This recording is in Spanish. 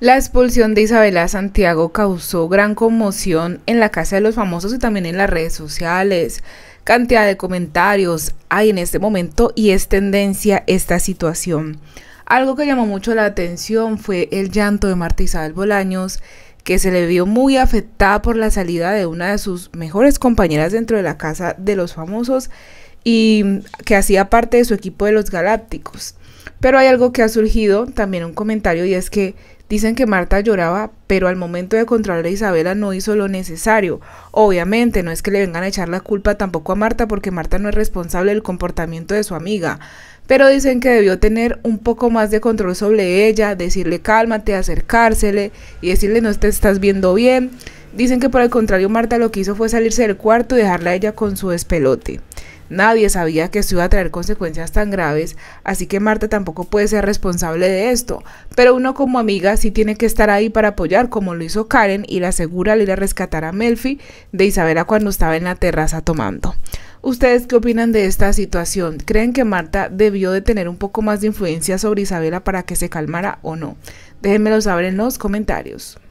La expulsión de Isabela Santiago causó gran conmoción en la casa de los famosos y también en las redes sociales. Cantidad de comentarios hay en este momento y es tendencia esta situación. Algo que llamó mucho la atención fue el llanto de Marta Isabel Bolaños, que se le vio muy afectada por la salida de una de sus mejores compañeras dentro de la casa de los famosos y que hacía parte de su equipo de los Galácticos. Pero hay algo que ha surgido, también un comentario, y es que Dicen que Marta lloraba, pero al momento de controlar a Isabela no hizo lo necesario. Obviamente, no es que le vengan a echar la culpa tampoco a Marta porque Marta no es responsable del comportamiento de su amiga. Pero dicen que debió tener un poco más de control sobre ella, decirle cálmate, acercársele y decirle no te estás viendo bien. Dicen que por el contrario Marta lo que hizo fue salirse del cuarto y dejarla a ella con su espelote. Nadie sabía que esto iba a traer consecuencias tan graves, así que Marta tampoco puede ser responsable de esto, pero uno como amiga sí tiene que estar ahí para apoyar como lo hizo Karen y la segura al ir a rescatar a Melfi de Isabela cuando estaba en la terraza tomando. ¿Ustedes qué opinan de esta situación? ¿Creen que Marta debió de tener un poco más de influencia sobre Isabela para que se calmara o no? Déjenmelo saber en los comentarios.